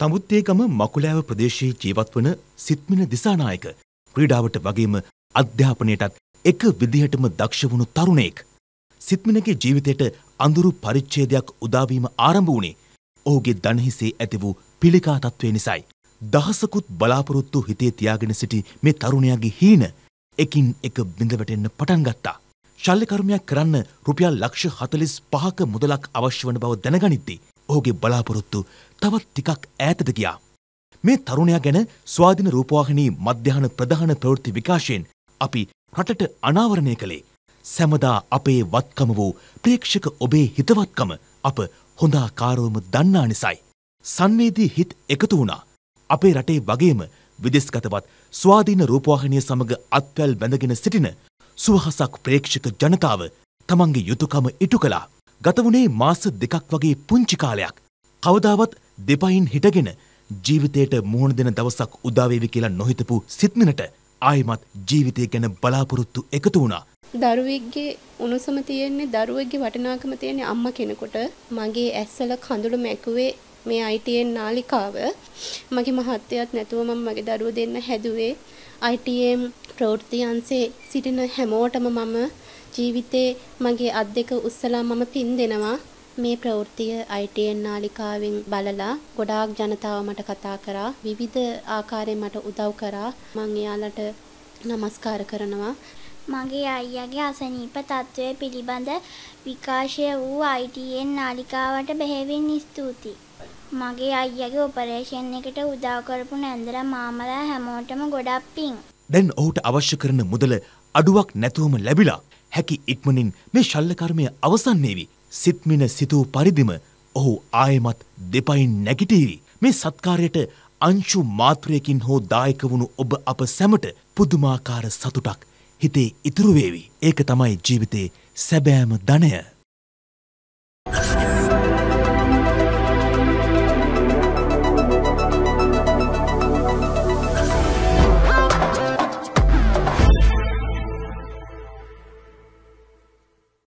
තමුත් ඒකම මකුලෑව ප්‍රදේශයේ ජීවත් වන සිත්මින දිසානායක ක්‍රීඩාවට වගේම අධ්‍යාපනයටත් එක විදිහටම දක්ෂ වුණු තරුණයෙක්. සිත්මිනගේ ජීවිතයට අඳුරු පරිච්ඡේදයක් උදාවීම ආරම්භ වුණේ ඔහුගේ දණහිසේ ඇති වූ පිළිකා තත්ත්වය නිසයි. දහසකුත් බලාපොරොත්තු හිතේ තියාගෙන සිටි මේ තරුණයාගේ හීන එකින් එක බිඳවැටෙන්න පටන් ගත්තා. ශල්‍යකර්මයක් කරන්න රුපියල් ලක්ෂ හතලිස් පහක මුදලක් අවශ්‍ය වන බව දැනගනිද්දී ඔහුගේ බලාපොරොත්තු තවත් ටිකක් ඈතට ගියා. මේ තරුණයා ගැන ස්වාධින රූපවාහිනී මධ්‍යහන ප්‍රධාන ප්‍රවෘත්ති විකාශයෙන් අපි රටට අනාවරණය කළේ. සැමදා අපේ වත්කම වූ ප්‍රේක්ෂක ඔබේ හිතවත්කම අප හොඳාකාරවම දන්නා නිසයි. සංවේදී හිත් එකතු වුණා. අපේ රටේ වගේම විදෙස්ගතවත් ස්වාධීන රූපවාහිනිය සමඟ අත්වැල් බැඳගෙන සිටින සුවහසක් ප්‍රේක්ෂක ජනතාව තමන්ගේ යුතුකම ඉටු කළා. ගත වුණේ මාස දෙකක් වගේ පුංචි කාලයක්. කවදාවත් දෙපයින් හිටගෙන ජීවිතයට මුහුණ දෙන දවසක් උදාවේවි කියලා නොහිතපු සිත්මිනට ආයෙමත් ජීවිතය ගැන බලාපොරොත්තු එකතු වුණා. දරුවෙක්ගේ උණුසම තියෙන්නේ දරුවෙක්ගේ වටිනාකම තියෙන්නේ අම්මා කෙනෙකුට. මගේ ඇස්වල කඳුළු මැකුවේ මේ අයිටෙන් නාලිකාව. මගේ මහත්තයත් නැතුව මම මගේ දරුවෝ දෙන්න හැදුවේ. ITM ප්‍රවෘත්ති අංශේ සිටින හැමෝටම මම ජීවිතේ මගේ අත් දෙක උස්සලා මම පින් දෙනවා මේ ප්‍රවෘත්තිය ITN නාලිකාවෙන් බලලා ගොඩාක් ජනතාව මට කතා කරා විවිධ ආකාරයෙන් මට උදව් කරා මම එයාලට নমස්කාර කරනවා මගේ අයියාගේ අසනීප තත්ත්වය පිළිබඳ විකාශය වූ ITN නාලිකාවට බෙහෙවින් ස්තුතියි මගේ අයියගේ ඔපරේෂන් එකට උදව් කරපු නැන්දලා මාමලා හැමෝටම ගොඩක් පිං. දැන් ඔහුට අවශ්‍ය කරන මුදල අඩුවක් නැතුවම ලැබිලා හැකි ඉක්මනින් මේ ශල්ලකර්මය අවසන් වේවි. සිත්මින සිතූ පරිදිම ඔහු ආයෙමත් දෙපයින් නැගිටීවි. මේ සත්කාරයට අංශු මාත්‍රයකින් හෝ දායක වුණු ඔබ අප සැමට පුදුමාකාර සතුටක් හිතේ ඉතුරු වේවි. ඒක තමයි ජීවිතේ සැබෑම ධනය.